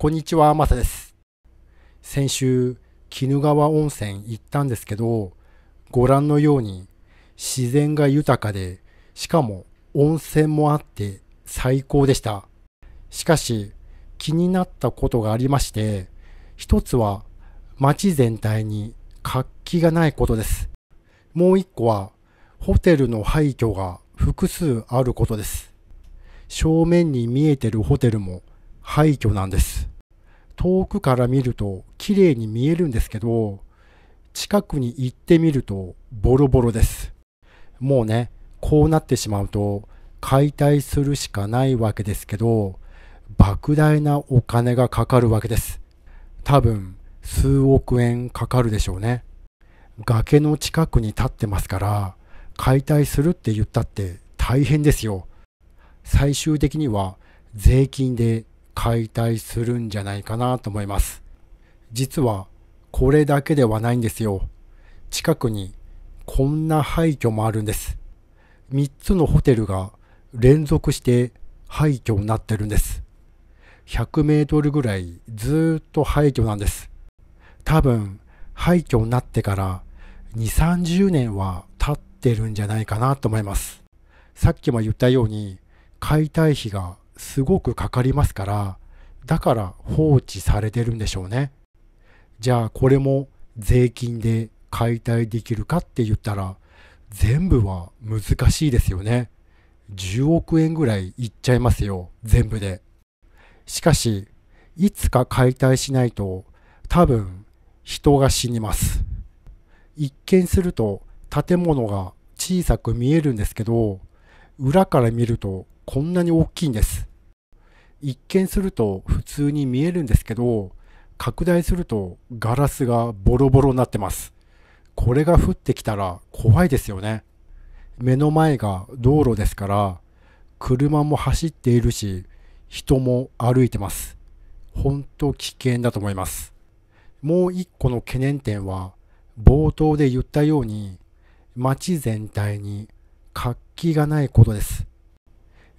こんにちは、マサです。先週、鬼怒川温泉行ったんですけど、ご覧のように自然が豊かで、しかも温泉もあって最高でした。しかし、気になったことがありまして、一つは街全体に活気がないことです。もう一個は、ホテルの廃墟が複数あることです。正面に見えてるホテルも廃墟なんです。遠くから見ると綺麗に見えるんですけど、近くに行ってみるとボロボロです。もうね、こうなってしまうと解体するしかないわけですけど、莫大なお金がかかるわけです。多分、数億円かかるでしょうね。崖の近くに立ってますから、解体するって言ったって大変ですよ。最終的には税金で解体するんじゃないかなと思います。実はこれだけではないんですよ。近くにこんな廃墟もあるんです。3つのホテルが連続して廃墟になってるんです。100メートルぐらいずっと廃墟なんです。多分廃墟になってから2、30年は経ってるんじゃないかなと思います。さっきも言ったように解体費がすごくかかりますからだから放置されてるんでしょうねじゃあこれも税金で解体できるかって言ったら全部は難しいですよね10億円ぐらいいっちゃいますよ全部でしかしいつか解体しないと多分人が死にます一見すると建物が小さく見えるんですけど裏から見るとこんなに大きいんです一見すると普通に見えるんですけど拡大するとガラスがボロボロになってますこれが降ってきたら怖いですよね目の前が道路ですから車も走っているし人も歩いてますほんと危険だと思いますもう一個の懸念点は冒頭で言ったように街全体に活気がないことです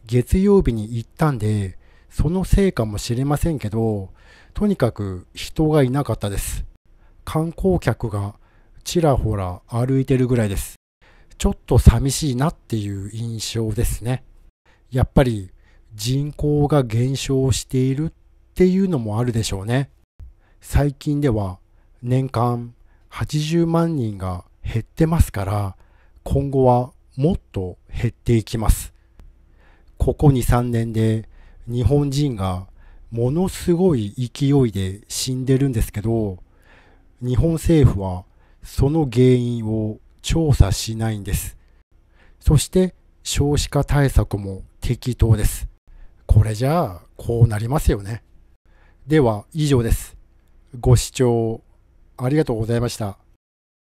月曜日に行ったんでそのせいかもしれませんけど、とにかく人がいなかったです。観光客がちらほら歩いてるぐらいです。ちょっと寂しいなっていう印象ですね。やっぱり人口が減少しているっていうのもあるでしょうね。最近では年間80万人が減ってますから、今後はもっと減っていきます。ここ2、3年で日本人がものすごい勢いで死んでるんですけど日本政府はその原因を調査しないんですそして少子化対策も適当ですこれじゃあこうなりますよねでは以上ですご視聴ありがとうございました。